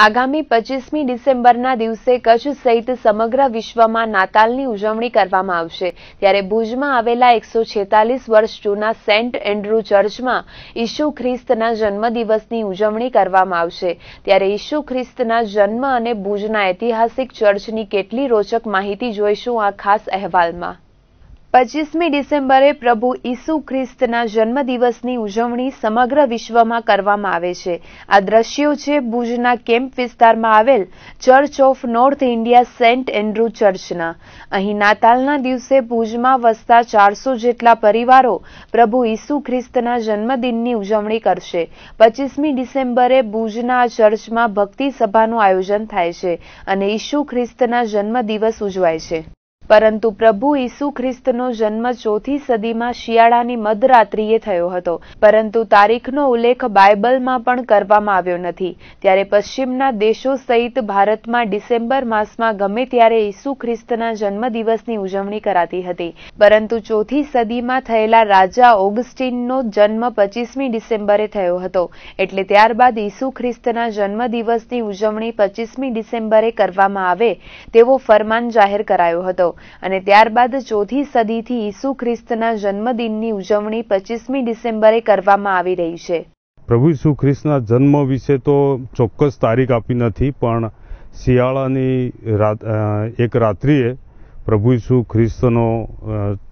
આગામી પચીસમી ડિસેમ્બરના દિવસે કચ્છ સહિત સમગ્ર વિશ્વમાં નાતાલની ઉજવણી કરવામાં આવશે ત્યારે ભુજમાં આવેલા એકસો છેતાલીસ વર્ષ જૂના સેન્ટ એન્ડ્રુ ચર્ચમાં ઈસુ ખ્રિસ્તના જન્મદિવસની ઉજવણી કરવામાં આવશે ત્યારે ઈસુ ખ્રિસ્તના જન્મ અને ભુજના ઐતિહાસિક ચર્ચની કેટલી રોચક માહિતી જોઈશું આ ખાસ અહેવાલમાં પચીસમી ડિસેમ્બરે પ્રભુ ઈસુ ખ્રિસ્તના જન્મદિવસની ઉજવણી સમગ્ર વિશ્વમાં કરવામાં આવે છે આ દ્રશ્યો છે ભુજના કેમ્પ વિસ્તારમાં આવેલ church of North India Saint Andrew ચર્ચના અહીં નાતાલના દિવસે ભુજમાં વસતા ચારસો જેટલા પરિવારો પ્રભુ ઈસુ ખ્રિસ્તના જન્મદિનની ઉજવણી કરશે પચીસમી ડિસેમ્બરે ભુજના આ ચર્ચમાં ભક્તિ સભાનું આયોજન થાય છે અને ઈસુ ખ્રિસ્તના જન્મદિવસ ઉજવાય છે પરંતુ પ્રભુ ઈસુ ખ્રિસ્તનો જન્મ ચોથી સદીમાં શિયાળાની મધરાત્રિએ થયો હતો પરંતુ તારીખનો ઉલ્લેખ બાઇબલમાં પણ કરવામાં આવ્યો નથી ત્યારે પશ્ચિમના દેશો સહિત ભારતમાં ડિસેમ્બર માસમાં ગમે ત્યારે ઈસુ ખ્રિસ્તના જન્મદિવસની ઉજવણી કરાતી હતી પરંતુ ચોથી સદીમાં થયેલા રાજા ઓગસ્ટીનનો જન્મ પચીસમી ડિસેમ્બરે થયો હતો એટલે ત્યારબાદ ઈસુ ખ્રિસ્તના જન્મદિવસની ઉજવણી પચીસમી ડિસેમ્બરે કરવામાં આવે તેવો ફરમાન જાહેર કરાયો હતો અને ત્યારબાદ ચોથી સદીથી ઈસુ ખ્રિસ્તના જન્મદિનની ઉજવણી પચીસમી ડિસેમ્બરે કરવામાં આવી રહી છે પ્રભુ ઈસુ ખ્રિસ્તના જન્મ વિશે તો ચોક્કસ તારીખ આપી નથી પણ શિયાળાની એક રાત્રિએ પ્રભુ ઈસુ ખ્રિસ્તનો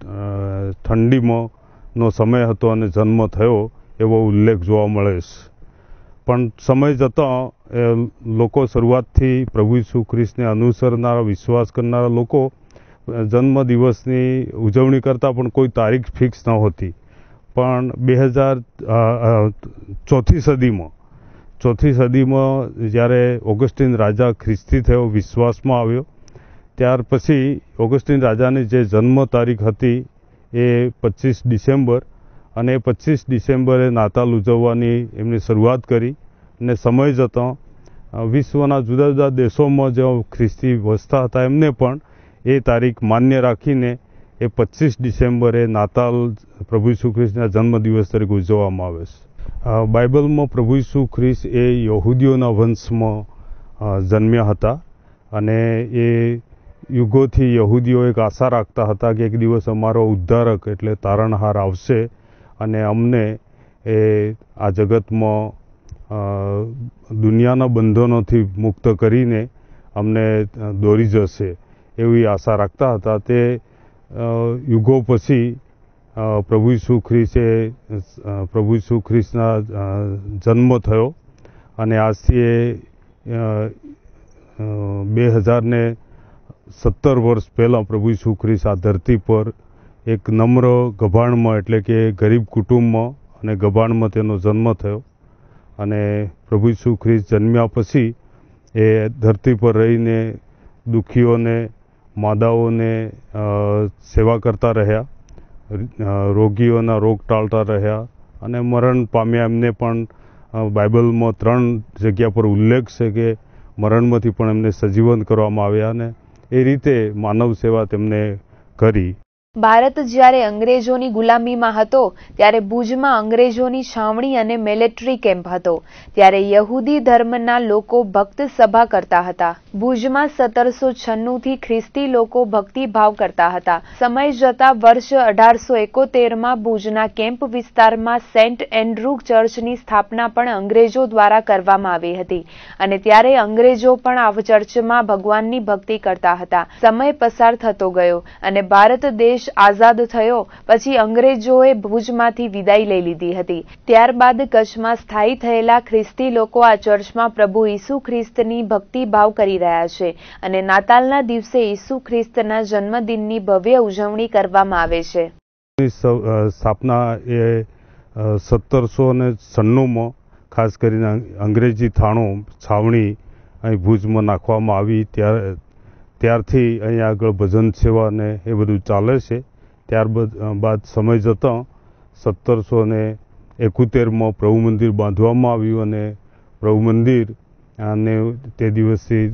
ઠંડીમાંનો સમય હતો અને જન્મ થયો એવો ઉલ્લેખ જોવા મળે છે પણ સમય જતાં લોકો શરૂઆતથી પ્રભુ ઈસુ ખ્રિસ્તને અનુસરનારા વિશ્વાસ કરનારા લોકો જન્મદિવસની ઉજવણી કરતાં પણ કોઈ તારીખ ફિક્સ નહોતી પણ બે હજાર ચોથી સદીમાં ચોથી સદીમાં જ્યારે ઓગસ્ટિન રાજા ખ્રિસ્તી થયો વિશ્વાસમાં આવ્યો ત્યાર પછી ઓગસ્ટિન રાજાની જે જન્મ તારીખ હતી એ પચીસ ડિસેમ્બર અને પચીસ ડિસેમ્બરે નાતાલ ઉજવવાની એમની શરૂઆત કરી અને સમય જતાં વિશ્વના જુદા જુદા દેશોમાં જે ખ્રિસ્તી વસતા હતા એમને પણ એ તારીખ માન્ય રાખીને એ પચીસ ડિસેમ્બરે નાતાલ પ્રભુ ઈસુ ખ્રિસ્તના જન્મદિવસ તરીકે ઉજવવામાં આવે છે બાઇબલમાં પ્રભુ ઈસુ ખ્રિસ્ત એ યહૂદીઓના વંશમાં જન્મ્યા હતા અને એ યુગોથી યહૂદીઓ એક આશા રાખતા હતા કે એક દિવસ અમારો ઉદ્ધારક એટલે તારણહાર આવશે અને અમને એ આ જગતમાં દુનિયાના બંધનોથી મુક્ત કરીને અમને દોરી જશે એવી આશા રાખતા હતા તે યુગો પછી પ્રભુ ઈસુ ખ્રિસ્તે પ્રભુ ઈસુ ખ્રિસ્તના જન્મ થયો અને આજથી એ બે હજારને સત્તર વર્ષ પહેલાં પ્રભુ ઈસુ ખ્રિસ્ત આ ધરતી પર એક નમ્ર ગભાણમાં એટલે કે ગરીબ કુટુંબમાં અને ગભાણમાં તેનો જન્મ થયો અને પ્રભુ ઈસુ ખ્રિસ્ત જન્મ્યા પછી એ ધરતી પર રહીને દુઃખીઓને માદાઓને સેવા કરતા રહ્યા રોગીઓના રોગ ટાળતા રહ્યા અને મરણ પામ્યા એમને પણ બાઇબલમાં ત્રણ જગ્યા પર ઉલ્લેખ છે કે મરણમાંથી પણ એમને સજીવન કરવામાં આવ્યા અને એ રીતે માનવ સેવા તેમને કરી ભારત જ્યારે અંગ્રેજોની ગુલામીમાં હતો ત્યારે ભુજમાં અંગ્રેજોની છાવણી અને મિલિટરી કેમ્પ હતો ત્યારે યહૂદી ધર્મના લોકો ભક્ત સભા કરતા હતા ભુજમાં સત્તરસો છન્નું ખ્રિસ્તી લોકો ભક્તિભાવ કરતા હતા સમય જતા વર્ષ અઢારસો એકોતેરમાં ભુજના કેમ્પ વિસ્તારમાં સેન્ટ એન્ડ્રુ ચર્ચની સ્થાપના પણ અંગ્રેજો દ્વારા કરવામાં આવી હતી અને ત્યારે અંગ્રેજો પણ આ ચર્ચમાં ભગવાનની ભક્તિ કરતા હતા સમય પસાર થતો ગયો અને ભારત દેશ દેશ આઝાદ થયો પછી અંગ્રેજોએ ભુજમાંથી વિદાય લઈ લીધી હતી ત્યારબાદ કચ્છમાં સ્થાયી થયેલા ખ્રિસ્તી લોકો આ ચર્ચમાં પ્રભુ ઈસુ ખ્રિસ્તની ભક્તિભાવ કરી રહ્યા છે અને નાતાલના દિવસે ઈસુ ખ્રિસ્તના જન્મદિનની ભવ્ય ઉજવણી કરવામાં આવે છે સ્થાપના એ સત્તરસો ને છન્નુંમાં ખાસ કરીને અંગ્રેજી થાણું છાવણી અહીં ભુજમાં નાખવામાં આવી ત્યારે ત્યારથી અહીંયા આગળ ભજન સેવા ને એ બધું ચાલે છે ત્યારબાદ બાદ સમય જતાં સત્તરસો ને એકોતેરમાં પ્રભુ મંદિર બાંધવામાં આવ્યું અને પ્રભુ મંદિર અને તે દિવસથી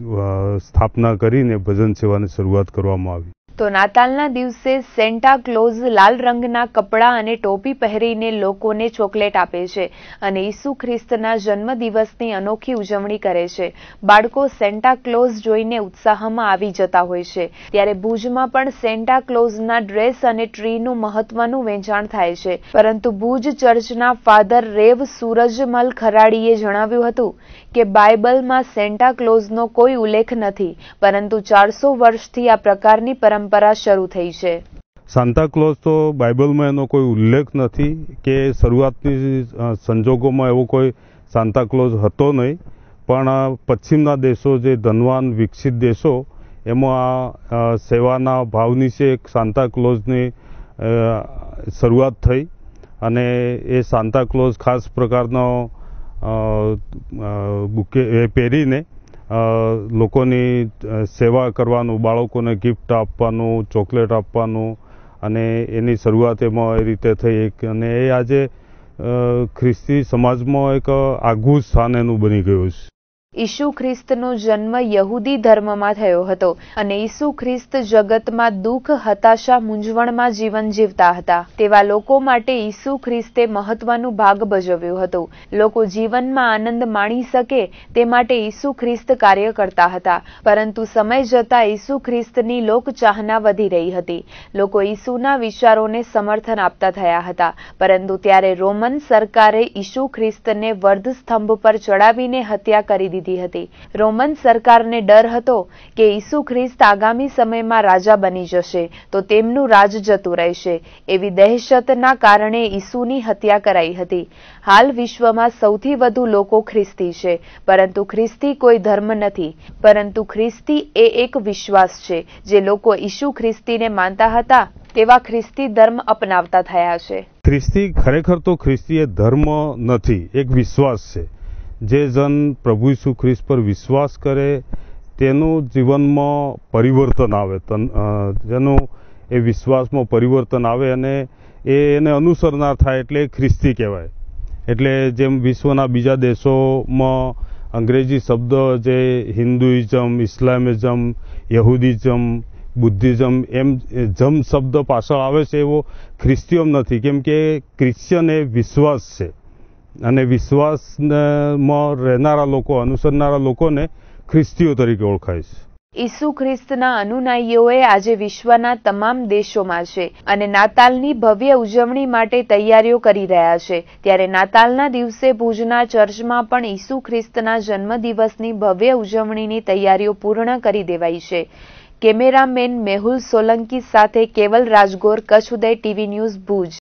સ્થાપના કરીને ભજન સેવાની શરૂઆત કરવામાં આવી તો નાતાલના દિવસે સેન્ટા ક્લોઝ લાલ રંગના કપડાં અને ટોપી પહેરીને લોકોને ચોકલેટ આપે છે અને ઈસુ ખ્રિસ્તના જન્મદિવસની અનોખી ઉજવણી કરે છે બાળકો સેન્ટા ક્લોઝ જોઈને ઉત્સાહમાં આવી જતા હોય છે ત્યારે ભુજમાં પણ સેન્ટા ક્લોઝના ડ્રેસ અને ટ્રીનું મહત્વનું વેચાણ થાય છે પરંતુ ભુજ ચર્ચના ફાધર રેવ સૂરજમલ ખરાડીએ જણાવ્યું હતું કે બાઇબલમાં સેન્ટા ક્લોઝનો કોઈ ઉલ્લેખ નથી પરંતુ ચારસો વર્ષથી આ પ્રકારની પરંપરા પરંપરા શરૂ થઈ છે સાંતાક્લોઝ તો બાઇબલમાં એનો કોઈ ઉલ્લેખ નથી કે શરૂઆતની સંજોગોમાં એવો કોઈ સાંતાક્લોઝ હતો નહીં પણ પશ્ચિમના દેશો જે ધનવાન વિકસિત દેશો એમાં આ સેવાના ભાવની છે એક સાંતાક્લોઝની શરૂઆત થઈ અને એ સાંતાક્લોઝ ખાસ પ્રકારનો બુકે પહેરીને લોકોની સેવા કરવાનું બાળકોને ગિફ્ટ આપવાનું ચોકલેટ આપવાનું અને એની શરૂઆત એમાં એ રીતે થઈ અને એ આજે ખ્રિસ્તી સમાજમાં એક આગવું સ્થાન એનું બની ગયું છે ઈસુ ખ્રિસ્તનો જન્મ યહૂદી ધર્મમાં થયો હતો અને ઈસુ ખ્રિસ્ત જગતમાં દુઃખ હતાશા મૂંઝવણમાં જીવન જીવતા હતા તેવા લોકો માટે ઈસુ ખ્રિસ્તે મહત્વનું ભાગ ભજવ્યું હતું લોકો જીવનમાં આનંદ માણી શકે તે માટે ઈસુ ખ્રિસ્ત કાર્ય કરતા હતા પરંતુ સમય જતાં ઈસુ ખ્રિસ્તની લોકચાહના વધી રહી હતી લોકો ઈસુના વિચારોને સમર્થન આપતા થયા હતા પરંતુ ત્યારે રોમન સરકારે ઈસુ ખ્રિસ્તને વર્ધસ્તંભ પર ચડાવીને હત્યા કરી દીધી દીધી હતી રોમન સરકારને ડર હતો કે ઈસુ ખ્રિસ્ત આગામી સમયમાં રાજા બની જશે તો તેમનું રાજ જતું રહેશે એવી દહેશતના કારણે ઈસુની હત્યા કરાઈ હતી હાલ વિશ્વમાં સૌથી વધુ લોકો ખ્રિસ્તી છે પરંતુ ખ્રિસ્તી કોઈ ધર્મ નથી પરંતુ ખ્રિસ્તી એ એક વિશ્વાસ છે જે લોકો ઈસુ ખ્રિસ્તીને માનતા હતા તેવા ખ્રિસ્તી ધર્મ અપનાવતા થયા છે ખ્રિસ્તી ખરેખર તો ખ્રિસ્તી એ ધર્મ નથી એક વિશ્વાસ છે જે જન પ્રભુ ઈસુ ખ્રિસ્ત પર વિશ્વાસ કરે તેનું જીવનમાં પરિવર્તન આવે તન જેનું એ વિશ્વાસમાં પરિવર્તન આવે અને એ એને અનુસરનાર થાય એટલે ખ્રિસ્તી કહેવાય એટલે જેમ વિશ્વના બીજા દેશોમાં અંગ્રેજી શબ્દ જે હિન્દુઇઝમ ઇસ્લામિઝમ યહૂદીઝમ બુદ્ધિઝમ એમ જમ શબ્દ પાછળ આવે છે એવો ખ્રિસ્તીયમ નથી કેમ કે ક્રિશ્ચન એ વિશ્વાસ છે અને વિશ્વાસમાં રહેનારા લોકો અનુસરનારા લોકોને ખ્રિસ્તીઓ તરીકે ઓળખાય છે ઈસુ ખ્રિસ્તના અનુનાયીઓએ આજે વિશ્વના તમામ દેશોમાં છે અને નાતાલની ભવ્ય ઉજવણી માટે તૈયારીઓ કરી રહ્યા છે ત્યારે નાતાલના દિવસે ભુજના ચર્ચમાં પણ ઈસુ ખ્રિસ્તના જન્મદિવસની ભવ્ય ઉજવણીની તૈયારીઓ પૂર્ણ કરી દેવાઈ છે કેમેરામેન મેહુલ સોલંકી સાથે કેવલ રાજગોર કચ્છ ઉદય ટીવી ન્યૂઝ ભુજ